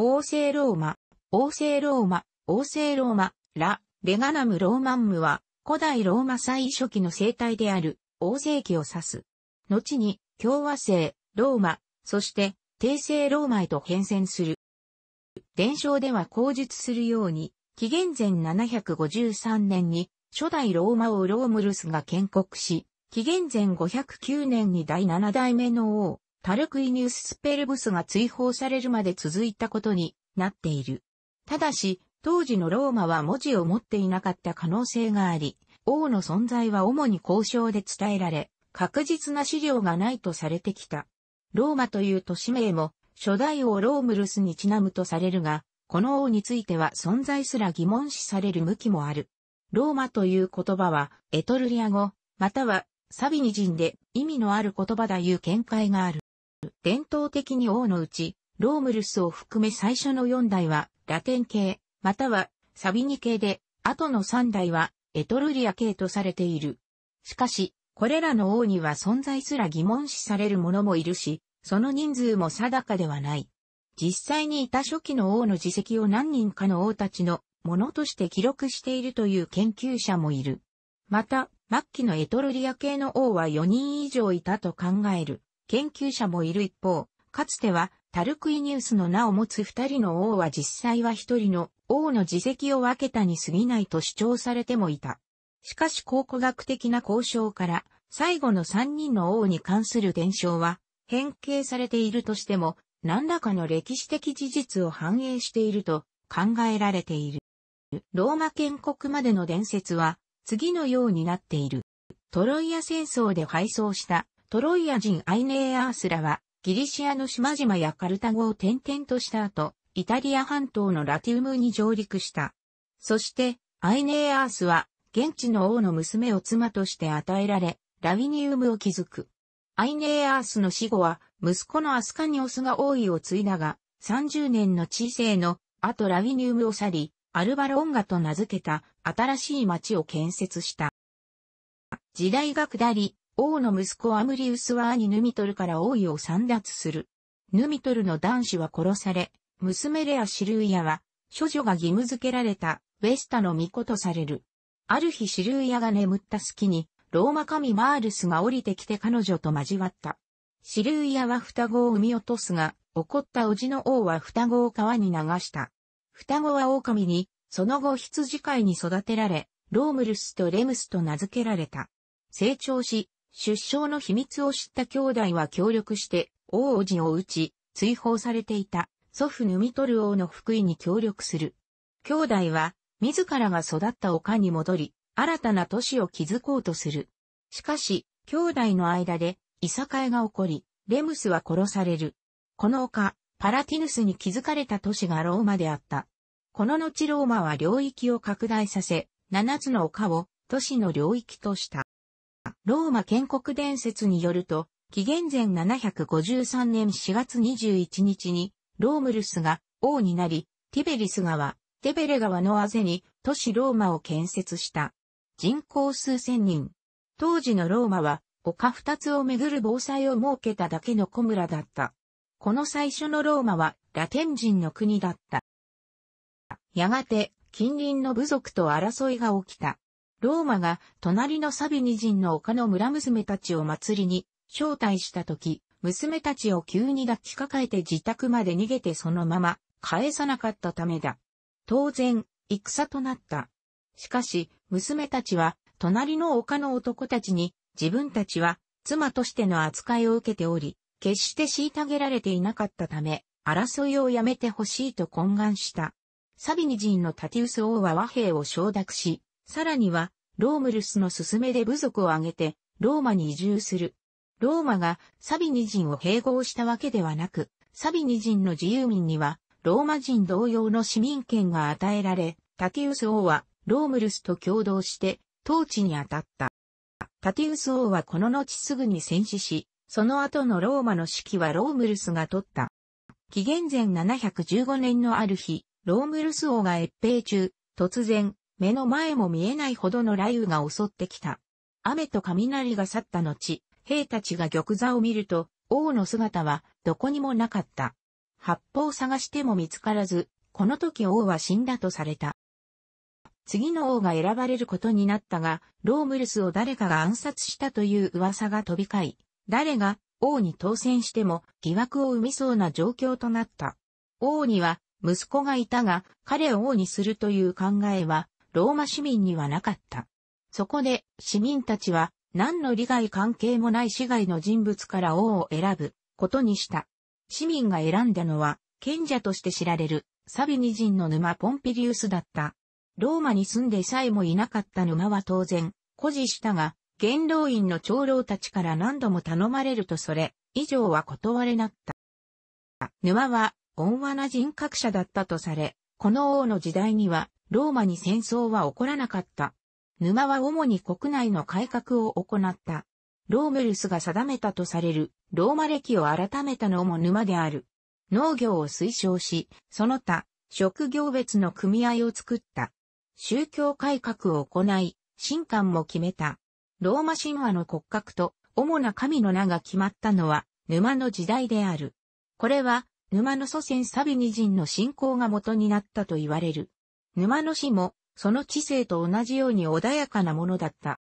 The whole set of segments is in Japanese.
王政ローマ、王政ローマ、王政ローマ、ラ、レガナムローマンムは、古代ローマ最初期の生態である、王政期を指す。後に、共和制、ローマ、そして、帝政ローマへと変遷する。伝承では口述するように、紀元前753年に、初代ローマ王ロームルスが建国し、紀元前509年に第7代目の王、タルクイニウス・スペルブスが追放されるまで続いたことになっている。ただし、当時のローマは文字を持っていなかった可能性があり、王の存在は主に交渉で伝えられ、確実な資料がないとされてきた。ローマという都市名も、初代王ロームルスにちなむとされるが、この王については存在すら疑問視される向きもある。ローマという言葉は、エトルリア語、または、サビニ人で意味のある言葉だいう見解がある。伝統的に王のうち、ロームルスを含め最初の4代はラテン系、またはサビニ系で、後の3代はエトルリア系とされている。しかし、これらの王には存在すら疑問視される者もいるし、その人数も定かではない。実際にいた初期の王の自責を何人かの王たちのものとして記録しているという研究者もいる。また、末期のエトルリア系の王は4人以上いたと考える。研究者もいる一方、かつてはタルクイニウスの名を持つ二人の王は実際は一人の王の自責を分けたに過ぎないと主張されてもいた。しかし考古学的な交渉から最後の三人の王に関する伝承は変形されているとしても何らかの歴史的事実を反映していると考えられている。ローマ建国までの伝説は次のようになっている。トロイア戦争で敗走したトロイア人アイネー・アースらは、ギリシアの島々やカルタゴを転々とした後、イタリア半島のラティウムに上陸した。そして、アイネー・アースは、現地の王の娘を妻として与えられ、ラビニウムを築く。アイネー・アースの死後は、息子のアスカニオスが王位を継いだが、30年の知性の、後ラビニウムを去り、アルバロンガと名付けた新しい町を建設した。時代が下り、王の息子アムリウスは兄ヌミトルから王位を散奪する。ヌミトルの男子は殺され、娘レア・シルイアは、処女が義務付けられた、ウェスタの巫女とされる。ある日シルイアが眠った隙に、ローマ神マールスが降りてきて彼女と交わった。シルイアは双子を産み落とすが、怒った叔父の王は双子を川に流した。双子は狼に、その後羊飼いに育てられ、ロームルスとレムスと名付けられた。成長し、出生の秘密を知った兄弟は協力して王子を撃ち、追放されていた祖父ヌミトル王の福井に協力する。兄弟は自らが育った丘に戻り、新たな都市を築こうとする。しかし、兄弟の間で、いさかいが起こり、レムスは殺される。この丘、パラティヌスに築かれた都市がローマであった。この後ローマは領域を拡大させ、7つの丘を都市の領域とした。ローマ建国伝説によると、紀元前753年4月21日に、ロームルスが王になり、ティベリス川、テベレ川のあぜに都市ローマを建設した。人口数千人。当時のローマは、丘二つをめぐる防災を設けただけの小村だった。この最初のローマは、ラテン人の国だった。やがて、近隣の部族と争いが起きた。ローマが隣のサビニ人の丘の村娘たちを祭りに招待した時、娘たちを急に抱きかかえて自宅まで逃げてそのまま返さなかったためだ。当然、戦となった。しかし、娘たちは隣の丘の男たちに自分たちは妻としての扱いを受けており、決して虐げられていなかったため、争いをやめてほしいと懇願した。サビニ人のタティウス王は和平を承諾し、さらには、ロームルスの勧めで部族を挙げて、ローマに移住する。ローマがサビニ人を併合したわけではなく、サビニ人の自由民には、ローマ人同様の市民権が与えられ、タティウス王は、ロームルスと共同して、統治に当たった。タティウス王はこの後すぐに戦死し、その後のローマの指揮はロームルスが取った。紀元前715年のある日、ロームルス王が越兵中、突然、目の前も見えないほどの雷雨が襲ってきた。雨と雷が去った後、兵たちが玉座を見ると、王の姿はどこにもなかった。八方探しても見つからず、この時王は死んだとされた。次の王が選ばれることになったが、ロームルスを誰かが暗殺したという噂が飛び交い、誰が王に当選しても疑惑を生みそうな状況となった。王には息子がいたが、彼を王にするという考えはローマ市民にはなかった。そこで、市民たちは、何の利害関係もない市外の人物から王を選ぶことにした。市民が選んだのは、賢者として知られる、サビニ人の沼ポンピリウスだった。ローマに住んでさえもいなかった沼は当然、孤児したが、元老院の長老たちから何度も頼まれるとそれ、以上は断れなった。沼は、温和な人格者だったとされ、この王の時代には、ローマに戦争は起こらなかった。沼は主に国内の改革を行った。ローメルスが定めたとされるローマ歴を改めたのも沼である。農業を推奨し、その他、職業別の組合を作った。宗教改革を行い、神官も決めた。ローマ神話の骨格と主な神の名が決まったのは沼の時代である。これは沼の祖先サビニ人の信仰が元になったと言われる。沼の死も、その知性と同じように穏やかなものだった。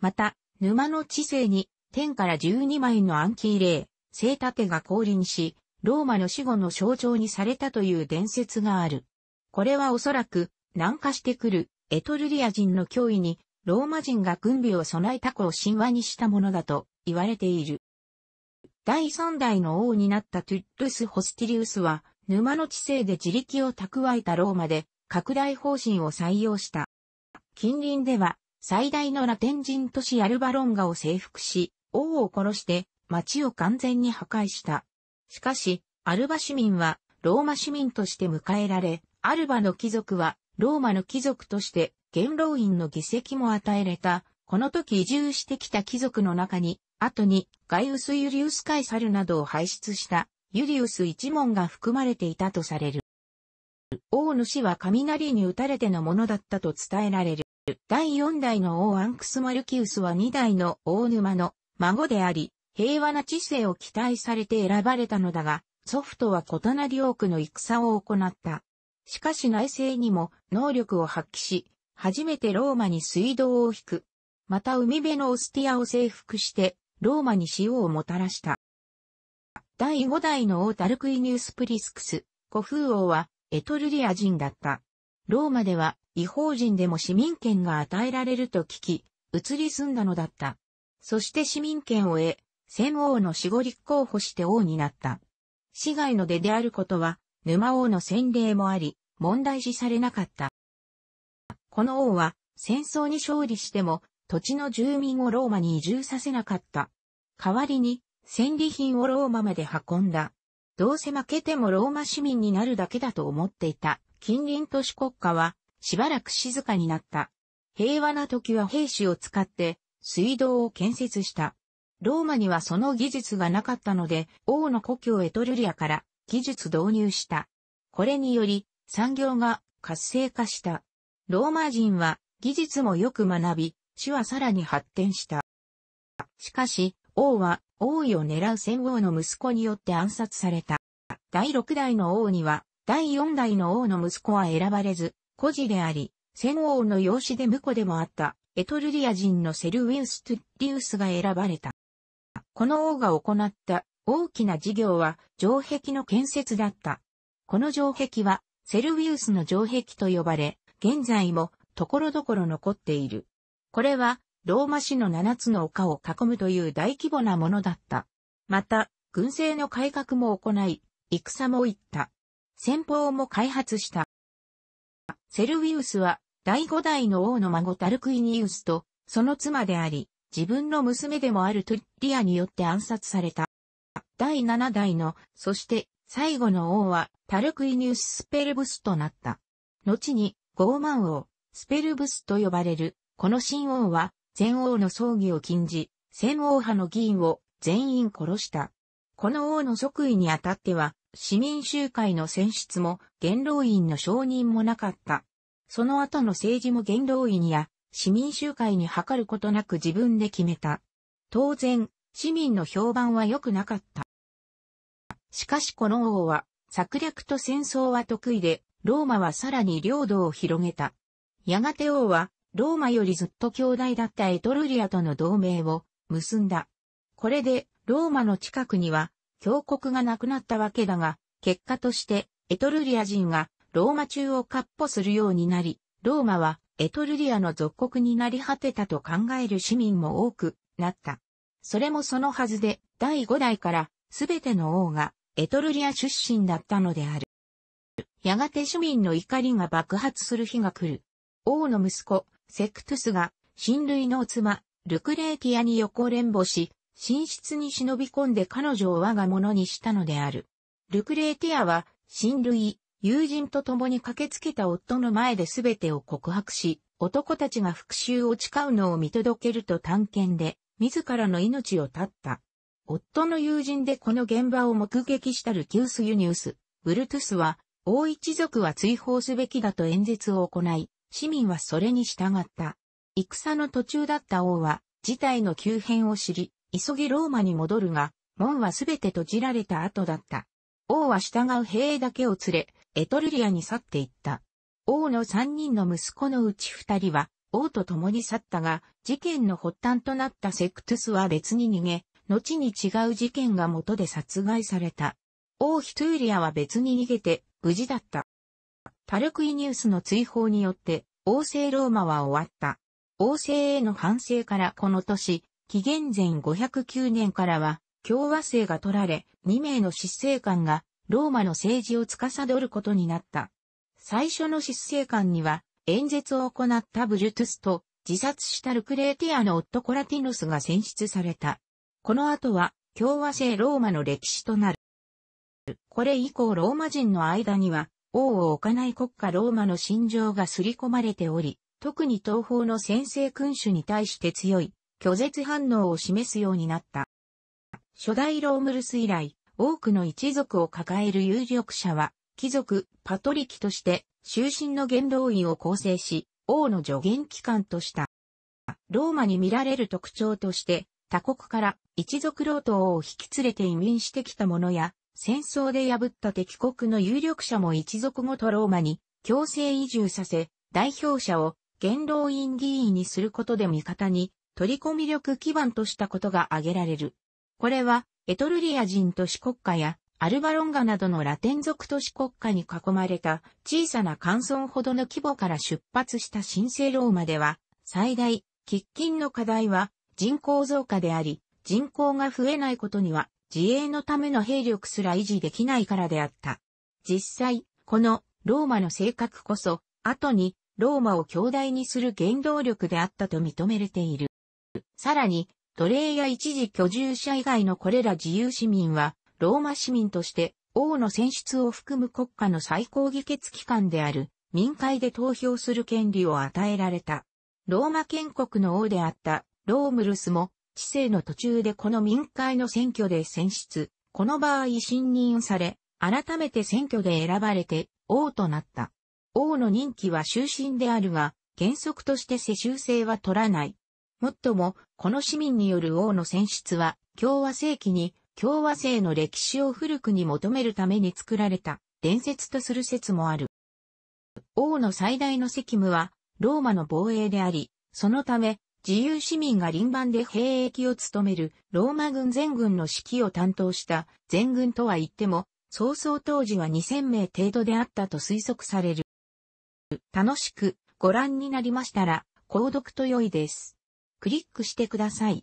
また、沼の知性に、天から12枚の暗記霊、聖盾が降臨し、ローマの死後の象徴にされたという伝説がある。これはおそらく、南下してくるエトルリア人の脅威に、ローマ人が軍備を備えた子を神話にしたものだと言われている。第三代の王になったトゥッルス・ホスティリウスは、沼の知性で自力を蓄えたローマで、拡大方針を採用した。近隣では、最大のラテン人都市アルバロンガを征服し、王を殺して町を完全に破壊した。しかし、アルバ市民はローマ市民として迎えられ、アルバの貴族はローマの貴族として元老院の議席も与えれた。この時移住してきた貴族の中に、後にガイウス・ユリウス・カイサルなどを輩出したユリウス一門が含まれていたとされる。大主は雷に打たれてのものだったと伝えられる。第4代の王アンクス・マルキウスは2代の大沼の孫であり、平和な知性を期待されて選ばれたのだが、祖父とは異なり多くの戦を行った。しかし内政にも能力を発揮し、初めてローマに水道を引く。また海辺のオスティアを征服して、ローマに塩をもたらした。第5代の王タルクイニュース・プリスクス、古風王はエトルリア人だった。ローマでは違法人でも市民権が与えられると聞き、移り住んだのだった。そして市民権を得、戦王の死後立候補して王になった。市外の出であることは、沼王の洗礼もあり、問題視されなかった。この王は、戦争に勝利しても、土地の住民をローマに移住させなかった。代わりに、戦利品をローマまで運んだ。どうせ負けてもローマ市民になるだけだと思っていた近隣都市国家はしばらく静かになった。平和な時は兵士を使って水道を建設した。ローマにはその技術がなかったので王の故郷エトルリアから技術導入した。これにより産業が活性化した。ローマ人は技術もよく学び、市はさらに発展した。しかし、王は王位を狙う戦王の息子によって暗殺された。第6代の王には、第4代の王の息子は選ばれず、孤児であり、戦王の養子で婿でもあった、エトルリア人のセルウィウス・トゥリウスが選ばれた。この王が行った大きな事業は城壁の建設だった。この城壁はセルウィウスの城壁と呼ばれ、現在も所々残っている。これはローマ市の七つの丘を囲むという大規模なものだった。また、軍政の改革も行い、戦も行った。戦法も開発した。セルウィウスは、第五代の王の孫タルクイニウスと、その妻であり、自分の娘でもあるトゥッリアによって暗殺された。第七代の、そして最後の王はタルクイニウス・スペルブスとなった。後に、傲慢王、スペルブスと呼ばれる、この新王は、全王の葬儀を禁じ、戦王派の議員を全員殺した。この王の即位にあたっては、市民集会の選出も元老院の承認もなかった。その後の政治も元老院や市民集会に諮ることなく自分で決めた。当然、市民の評判は良くなかった。しかしこの王は、策略と戦争は得意で、ローマはさらに領土を広げた。やがて王は、ローマよりずっと兄弟だったエトルリアとの同盟を結んだ。これで、ローマの近くには、峡谷がなくなったわけだが、結果として、エトルリア人が、ローマ中を割歩するようになり、ローマは、エトルリアの属国になり果てたと考える市民も多くなった。それもそのはずで、第5代から、すべての王が、エトルリア出身だったのである。やがて市民の怒りが爆発する日が来る。王の息子、セクトゥスが、親類の妻、ルクレーティアに横連母し、寝室に忍び込んで彼女を我が物にしたのである。ルクレーティアは、親類、友人と共に駆けつけた夫の前で全てを告白し、男たちが復讐を誓うのを見届けると探検で、自らの命を絶った。夫の友人でこの現場を目撃したルキウス・ユニウス、ブルトゥスは、王一族は追放すべきだと演説を行い、市民はそれに従った。戦の途中だった王は、事態の急変を知り、急ぎローマに戻るが、門はすべて閉じられた後だった。王は従う兵だけを連れ、エトルリアに去っていった。王の三人の息子のうち二人は、王と共に去ったが、事件の発端となったセクトゥスは別に逃げ、後に違う事件が元で殺害された。王ヒトゥーリアは別に逃げて、無事だった。タルクイニウスの追放によって、王政ローマは終わった。王政への反省からこの年、紀元前509年からは、共和制が取られ、2名の執政官が、ローマの政治を司ることになった。最初の執政官には、演説を行ったブルトゥスと、自殺したルクレーティアの夫コラティノスが選出された。この後は、共和制ローマの歴史となる。これ以降ローマ人の間には、王を置かない国家ローマの心情が刷り込まれており、特に東方の先制君主に対して強い拒絶反応を示すようになった。初代ロームルス以来、多くの一族を抱える有力者は、貴族、パトリキとして、終身の元老院を構成し、王の助言機関とした。ローマに見られる特徴として、他国から一族老党を引き連れて移民してきた者や、戦争で破った敵国の有力者も一族ごとローマに強制移住させ、代表者を元老院議員にすることで味方に取り込み力基盤としたことが挙げられる。これは、エトルリア人都市国家やアルバロンガなどのラテン族都市国家に囲まれた小さな乾村ほどの規模から出発した神聖ローマでは、最大、喫緊の課題は人口増加であり、人口が増えないことには自衛のための兵力すら維持できないからであった。実際、このローマの性格こそ、後にローマを強大にする原動力であったと認めれている。さらに、奴隷や一時居住者以外のこれら自由市民は、ローマ市民として王の選出を含む国家の最高議決機関である民会で投票する権利を与えられた。ローマ建国の王であったロームルスも知性の途中でこの民会の選挙で選出、この場合信任され、改めて選挙で選ばれて王となった。王の任期は終身であるが、原則として世襲制は取らない。もっとも、この市民による王の選出は、共和世紀に共和制の歴史を古くに求めるために作られた伝説とする説もある。王の最大の責務は、ローマの防衛であり、そのため、自由市民が臨番で兵役を務めるローマ軍全軍の指揮を担当した全軍とは言っても、早々当時は2000名程度であったと推測される。楽しくご覧になりましたら、購読と良いです。クリックしてください。